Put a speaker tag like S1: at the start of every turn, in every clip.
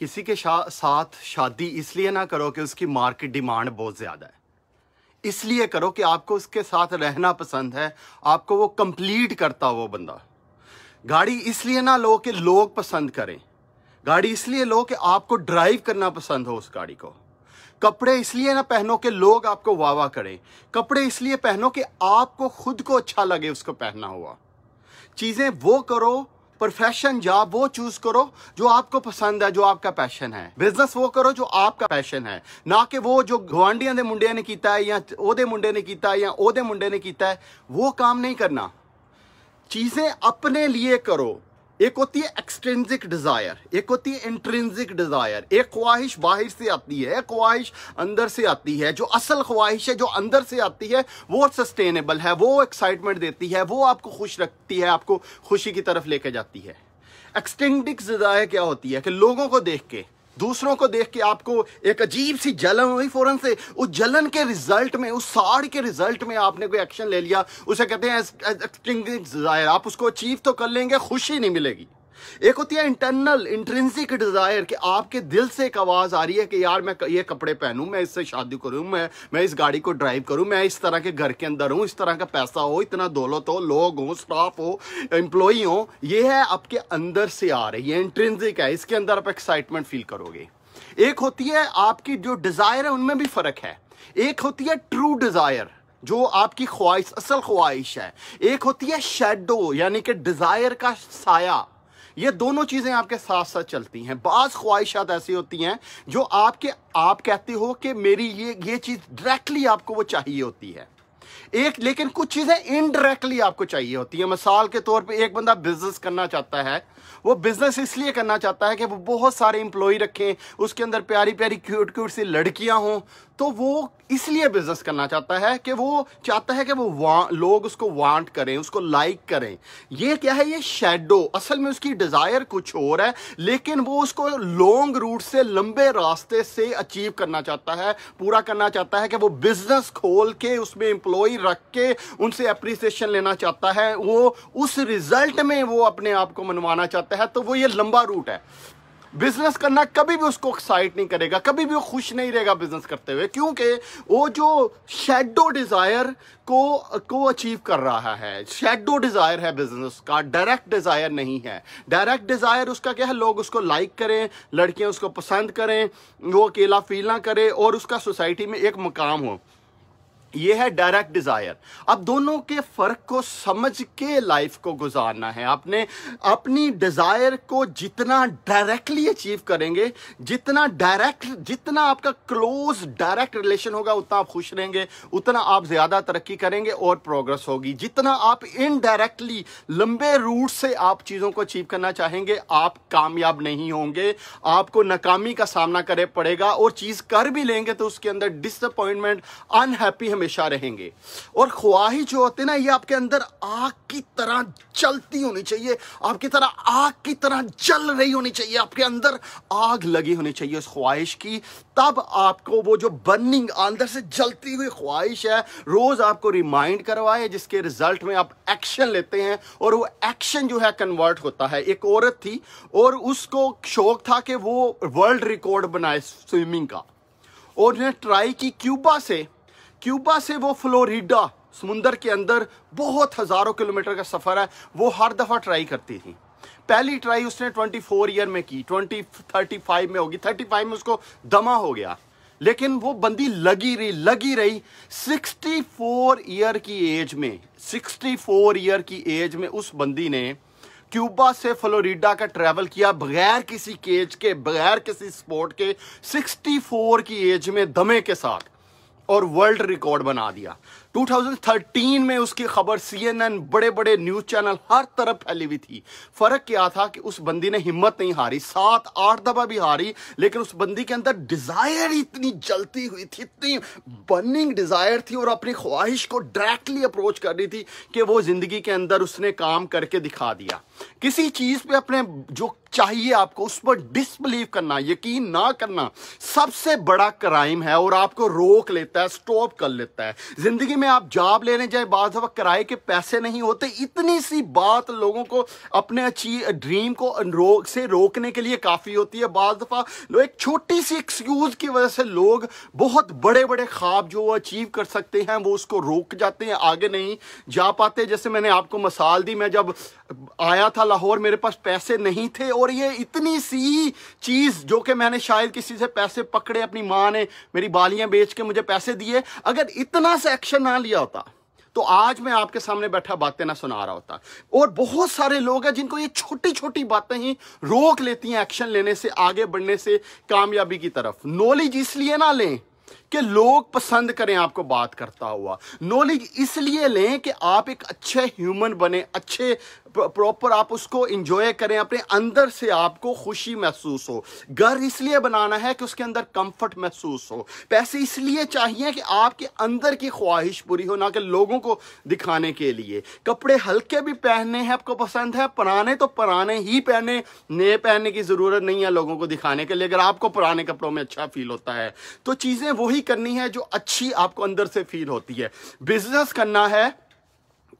S1: किसी के शा, साथ शादी इसलिए ना करो कि उसकी मार्केट डिमांड बहुत ज़्यादा है इसलिए करो कि आपको उसके साथ रहना पसंद है आपको वो कंप्लीट करता वो बंदा गाड़ी इसलिए ना लो कि लोग पसंद करें गाड़ी इसलिए लो कि आपको ड्राइव करना पसंद हो उस गाड़ी को कपड़े इसलिए ना पहनो कि लोग आपको वाह करें कपड़े इसलिए पहनो कि आपको खुद को अच्छा लगे उसको पहना हुआ चीज़ें वो करो प्रोफेशन जॉब वो चूज करो जो आपको पसंद है जो आपका पैशन है बिजनेस वो करो जो आपका पैशन है ना कि वो जो गुआढ़िया के मुंडिया ने किया है या ओदे मुंडे ने किया या ओदे मुंडे ने किया है वो काम नहीं करना चीज़ें अपने लिए करो एक होती है एक्सटेंसिक डिज़ायर एक होती है इंट्रेंसिक डिज़ायर एक ख्वाहिश बाहर से आती है एक ख्वाहिश अंदर से आती है जो असल ख्वाहिश है जो अंदर से आती है वो सस्टेनेबल है वो एक्साइटमेंट देती है वो आपको खुश रखती है आपको खुशी की तरफ लेके जाती है एक्सटेंडिक डिज़ायर क्या होती है कि लोगों को देख के दूसरों को देख के आपको एक अजीब सी जलन हुई फौरन से उस जलन के रिजल्ट में उस साड़ के रिजल्ट में आपने कोई एक्शन ले लिया उसे कहते हैं आप उसको अचीव तो कर लेंगे खुशी नहीं मिलेगी एक होती है इंटरनल इंट्रेंसिक डिज़ायर कि आपके दिल से एक आवाज़ आ रही है कि यार मैं ये कपड़े पहनूं मैं इससे शादी करूं मैं मैं इस गाड़ी को ड्राइव करूं मैं इस तरह के घर के अंदर हूं इस तरह का पैसा हो इतना दौलत हो लोग हो स्टाफ हो एम्प्लॉई हो ये है आपके अंदर से आ रही है इंट्रेंसिक है इसके अंदर आप एक्साइटमेंट फील करोगे एक होती है आपकी जो डिज़ायर है उनमें भी फ़र्क है एक होती है ट्रू डिज़ायर जो आपकी ख्वाहिश असल ख्वाहिश है एक होती है शेडो यानी कि डिज़ायर का साया ये दोनों चीज़ें आपके साथ साथ चलती हैं बाज़ ख्वाहिशात ऐसी होती हैं जो आपके आप कहते हो कि मेरी ये ये चीज़ डायरेक्टली आपको वो चाहिए होती है एक लेकिन कुछ चीज़ें इनडायरेक्टली आपको चाहिए होती है मिसाल के तौर पे एक बंदा बिजनेस करना चाहता है वो बिजनेस इसलिए करना चाहता है कि वो बहुत सारे इंप्लॉय रखें उसके अंदर प्यारी प्यारी क्यूट क्यूट सी लड़कियां हों तो वो इसलिए बिजनेस करना चाहता है कि वो चाहता है कि वो लोग उसको वांट करें उसको लाइक करें ये क्या है ये शेडो असल में उसकी डिज़ायर कुछ और है लेकिन वो उसको लॉन्ग रूट से लंबे रास्ते से अचीव करना चाहता है पूरा करना चाहता है कि वो बिजनेस खोल के उसमें इंप्लॉय कोई रख के उनसे अप्रिसिएशन लेना चाहता है वो उस रिजल्ट में वो अपने आप को मनवाना चाहता है तो वो ये लंबा रूट है बिजनेस करना कभी भी उसको एक्साइट नहीं करेगा कभी भी वो खुश नहीं रहेगा बिजनेस करते हुए क्योंकि वो जो शेडो डिज़ायर को को अचीव कर रहा है शेडो डिज़ायर है बिजनेस का डायरेक्ट डिज़ायर नहीं है डायरेक्ट डिज़ायर उसका क्या है लोग उसको लाइक करें लड़कियां उसको पसंद करें वो अकेला फील ना करें और उसका सोसाइटी में एक मुकाम हो ये है डायरेक्ट डिज़ायर अब दोनों के फ़र्क को समझ के लाइफ को गुजारना है आपने अपनी डिज़ायर को जितना डायरेक्टली अचीव करेंगे जितना डायरेक्ट जितना आपका क्लोज डायरेक्ट रिलेशन होगा उतना आप खुश रहेंगे उतना आप ज़्यादा तरक्की करेंगे और प्रोग्रेस होगी जितना आप इनडायरेक्टली लंबे रूट से आप चीज़ों को अचीव करना चाहेंगे आप कामयाब नहीं होंगे आपको नाकामी का सामना करे पड़ेगा और चीज़ कर भी लेंगे तो उसके अंदर डिसअपॉइंटमेंट अनहैप्पी हमेशा रहेंगे और ख्वाहिश जो होती ना ये आपके अंदर आग की तरह चलती होनी चाहिए आपकी तरह आग की तरह जल रही होनी चाहिए आपके अंदर आग लगी होनी चाहिए उस ख्वाहिश की तब आपको वो जो बर्निंग अंदर से जलती हुई ख्वाहिश है रोज़ आपको रिमाइंड करवाए जिसके रिजल्ट में आप एक्शन लेते हैं और वो एक्शन जो है कन्वर्ट होता है एक औरत थी और उसको शौक था कि वो वर्ल्ड रिकॉर्ड बनाए स्विमिंग का और उन्हें ट्राई की क्यूबा से क्यूबा से वो फ्लोरिडा समुंदर के अंदर बहुत हज़ारों किलोमीटर का सफ़र है वो हर दफ़ा ट्राई करती थी पहली ट्राई उसने 24 ईयर में की 20 35 में होगी 35 में उसको दमा हो गया लेकिन वो बंदी लगी रही लगी रही 64 ईयर की एज में 64 ईयर की एज में उस बंदी ने क्यूबा से फ्लोरिडा का ट्रैवल किया बगैर किसी केज के बगैर किसी स्पोर्ट के 64 की एज में दमे के साथ और वर्ल्ड रिकॉर्ड बना दिया 2013 में उसकी खबर सीएनएन बड़े बड़े न्यूज चैनल हर तरफ फैली हुई थी फर्क क्या था कि उस बंदी ने हिम्मत नहीं हारी सात आठ दफा भी हारी लेकिन उस बंदी के अंदर डिजायर इतनी जलती हुई थी इतनी बर्निंग डिजायर थी और अपनी ख्वाहिश को डायरेक्टली अप्रोच कर रही थी कि वो जिंदगी के अंदर उसने काम करके दिखा दिया किसी चीज पे अपने जो चाहिए आपको उस पर डिसबिलीव करना यकीन ना करना सबसे बड़ा क्राइम है और आपको रोक लेता है स्टॉप कर लेता है जिंदगी में आप जॉब लेने जाए बाद किराए के पैसे नहीं होते इतनी सी बात लोगों को अपने अच्छी ड्रीम को रोक से रोकने के लिए काफ़ी होती है बाद दफ़ा एक छोटी सी एक्सक्यूज़ की वजह से लोग बहुत बड़े बड़े ख्वाब जो वो अचीव कर सकते हैं वो उसको रोक जाते हैं आगे नहीं जा पाते जैसे मैंने आपको मसाल दी मैं जब आया था लाहौर मेरे पास पैसे नहीं थे और ये इतनी सी चीज़ जो कि मैंने शायद किसी से पैसे पकड़े अपनी माँ ने मेरी बालियाँ बेच के मुझे पैसे दिए अगर इतना सा एक्शन ना लिया होता तो आज मैं आपके सामने बैठा बातें ना सुना रहा होता और बहुत सारे लोग हैं जिनको ये छोटी छोटी बातें ही रोक लेती हैं एक्शन लेने से आगे बढ़ने से कामयाबी की तरफ नॉलेज इसलिए ना लें कि लोग पसंद करें आपको बात करता हुआ नॉलेज इसलिए लें कि आप एक अच्छे ह्यूमन बने अच्छे प्रॉपर आप उसको इंजॉय करें अपने अंदर से आपको खुशी महसूस हो घर इसलिए बनाना है कि उसके अंदर कंफर्ट महसूस हो पैसे इसलिए चाहिए कि आपके अंदर की ख्वाहिश पूरी हो ना कि लोगों को दिखाने के लिए कपड़े हल्के भी पहनने हैं आपको पसंद है पुराने तो पुराने ही पहने नए पहनने की ज़रूरत नहीं है लोगों को दिखाने के लिए अगर आपको पुराने कपड़ों में अच्छा फील होता है तो चीज़ें वही करनी है जो अच्छी आपको अंदर से फील होती है बिजनेस करना है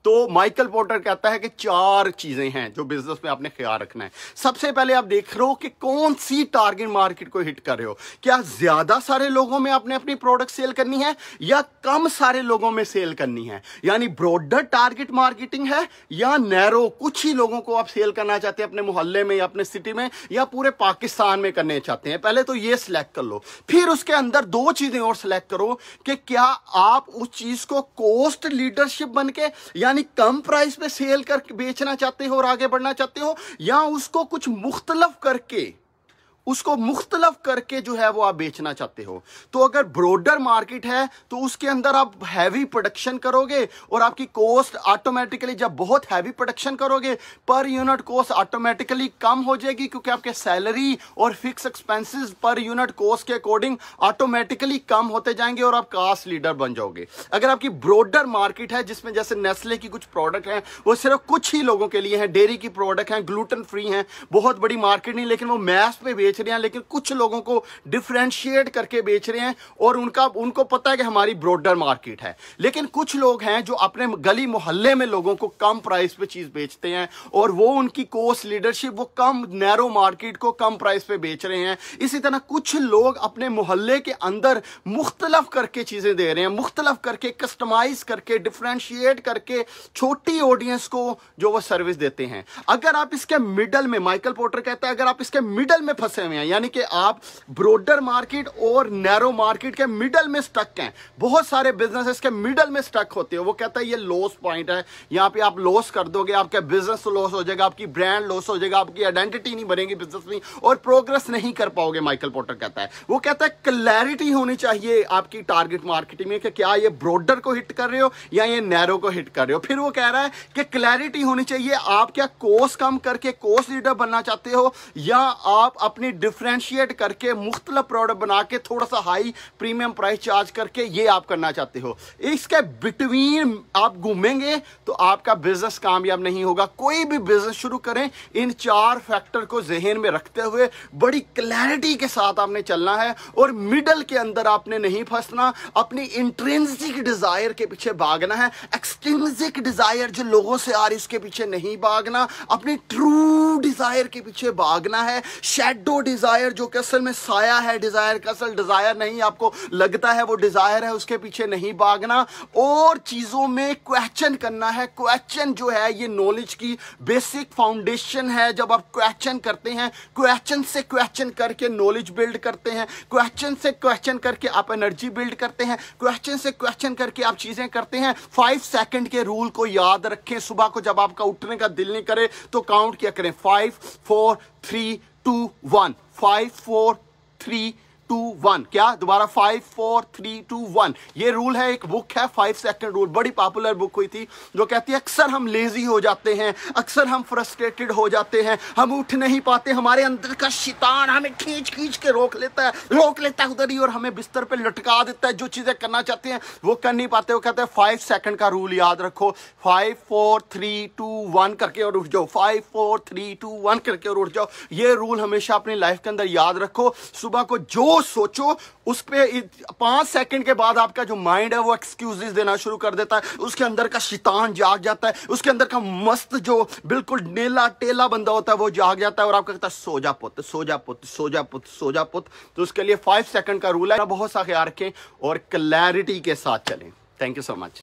S1: तो माइकल पोर्टर कहता है कि चार चीज़ें हैं जो बिजनेस में आपने ख्याल रखना है सबसे पहले आप देख रहे हो कि कौन सी टारगेट मार्केट को हिट कर रहे हो क्या ज़्यादा सारे लोगों में आपने अपनी प्रोडक्ट सेल करनी है या कम सारे लोगों में सेल करनी है यानी ब्रॉडर टारगेट मार्केटिंग है या नैरो कुछ ही लोगों को आप सेल करना चाहते हैं अपने मोहल्ले में या अपने सिटी में या पूरे पाकिस्तान में करने चाहते हैं पहले तो ये सिलेक्ट कर लो फिर उसके अंदर दो चीज़ें और सिलेक्ट करो कि क्या आप उस चीज़ को कोस्ट लीडरशिप बन के या यानी कम प्राइस पे सेल करके बेचना चाहते हो और आगे बढ़ना चाहते हो या उसको कुछ मुख्तलफ करके उसको मुख्तलफ करके जो है वो आप बेचना चाहते हो तो अगर ब्रॉडर मार्केट है तो उसके अंदर आप हैवी प्रोडक्शन करोगे और आपकी कॉस्ट ऑटोमेटिकली जब बहुत हैवी प्रोडक्शन करोगे पर यूनिट कॉस्ट ऑटोमेटिकली कम हो जाएगी क्योंकि आपके सैलरी और फिक्स एक्सपेंसेस पर यूनिट कॉस्ट के अकॉर्डिंग ऑटोमेटिकली कम होते जाएंगे और आप कास्ट लीडर बन जाओगे अगर आपकी ब्रॉडर मार्केट है जिसमें जैसे नेस्ले की कुछ प्रोडक्ट हैं वो सिर्फ कुछ ही लोगों के लिए हैं डेयरी की प्रोडक्ट हैं ग्लूटन फ्री हैं बहुत बड़ी मार्केट नहीं लेकिन वो मैथ पे बेच रहे हैं लेकिन कुछ लोगों को डिफ्रेंशिएट करके बेच रहे हैं और उनका उनको पता है कि हमारी ब्रॉडर मार्केट है लेकिन कुछ लोग हैं जो अपने गली मोहल्ले में लोगों को कम प्राइस पे चीज़ बेचते हैं और वो उनकी कोर्स लीडरशिप वो कम नैरो मार्केट को कम प्राइस पे बेच रहे हैं इसी तरह कुछ लोग अपने मोहल्ले के अंदर मुख्तलफ करके चीज़ें दे रहे हैं मुख्तलफ करके कस्टमाइज करके डिफ्रेंशिएट करके छोटी ऑडियंस को जो वो सर्विस देते हैं अगर आप इसके मिडल में माइकल पोर्टर कहता है अगर आप इसके मिडल में फंसे सहमियाँ यानी कि आप ब्रोडर मार्केट और नैरो मार्केट के मिडल में स्टक हैं बहुत सारे बिजनेसेस के मिडल में स्टक होते हैं वो कहता है ये लॉस पॉइंट है यहाँ पे आप लॉस कर दोगे आपका बिजनेस लॉस हो जाएगा आपकी ब्रांड लॉस हो जाएगा आपकी आइडेंटिटी नहीं बनेगी बिजनेस में और प्रोग्रेस नहीं कर पाओगे माइकल पोटर कहता है वो कहता है क्लैरिटी होनी चाहिए आपकी टारगेट मार्केटिंग में कि क्या ये ब्रोडर को हिट कर रहे हो या ये नैरो को हिट कर रहे हो फिर वो कह रहा है कि क्लैरिटी होनी चाहिए आप क्या कोर्स कम करके कोर्स लीडर बनना चाहते हो या आप अपने भी डिफ्रेंशिएट करके मुख्तल प्रोडक्ट बना के थोड़ा सा हाई प्रीमियम प्राइस चार्ज करके ये आप करना चाहते हो इसके बिटवीन आप घूमेंगे तो आपका बिजनेस कामयाब नहीं होगा कोई भी बिजनेस शुरू करें इन चार फैक्टर को जहन में रखते हुए बड़ी क्लैरिटी के साथ आपने चलना है और मिडल के अंदर आपने नहीं फंसना अपनी इंट्रेंसिक डिजायर के पीछे भागना है एक्सट्रेंसिक डिजायर जो लोगों से आ रही उसके पीछे नहीं भागना अपनी ट्रू डिजायर के पीछे भागना है शेडो डिज़ायर जो कसल में साया है डिज़ायर कसल डिज़ायर नहीं आपको लगता है वो डिज़ायर है उसके पीछे नहीं भागना और चीज़ों में क्वेश्चन करना है क्वेश्चन जो है ये नॉलेज की बेसिक फाउंडेशन है जब आप क्वेश्चन करते हैं क्वेश्चन से क्वेश्चन करके नॉलेज बिल्ड करते हैं क्वेश्चन से क्वेश्चन करके आप एनर्जी बिल्ड करते हैं क्वेश्चन से क्वेश्चन करके आप चीज़ें करते हैं फाइव सेकेंड के रूल को याद रखें सुबह को जब आपका उठने का दिल नहीं करे तो काउंट क्या करें five four three two, one. Two one क्या दोबारा five four three two one ये रूल है एक बुक है फाइव सेकंड रूल बड़ी पॉपुलर बुक हुई थी जो कहती है अक्सर हम लेजी हो जाते हैं अक्सर हम फ्रस्ट्रेटेड हो जाते हैं हम उठ नहीं पाते हमारे अंदर का शितान हमें खींच खींच के रोक लेता है रोक लेता है उधर ही और हमें बिस्तर पर लटका देता है जो चीज़ें करना चाहते हैं वो कर नहीं पाते वो कहते हैं फाइव सेकंड का रूल याद रखो five four three two one करके और उठ जाओ five four three two one करके और उठ जाओ ये रूल हमेशा अपनी लाइफ के अंदर याद रखो सुबह को जो सोचो उस पर पांच सेकंड के बाद आपका जो माइंड है वो एक्सक्यूजेस देना शुरू कर देता है उसके अंदर का शैतान जाग जाता है उसके अंदर का मस्त जो बिल्कुल नेला टेला बंदा होता है वो जाग जाता है और आपका कहता है सोजा पुत सोजा पुत सोजा पुत सोजा पुत तो उसके लिए फाइव सेकंड का रूल है बहुत सा ख्याल रखें और क्लैरिटी के साथ चलें थैंक यू सो मच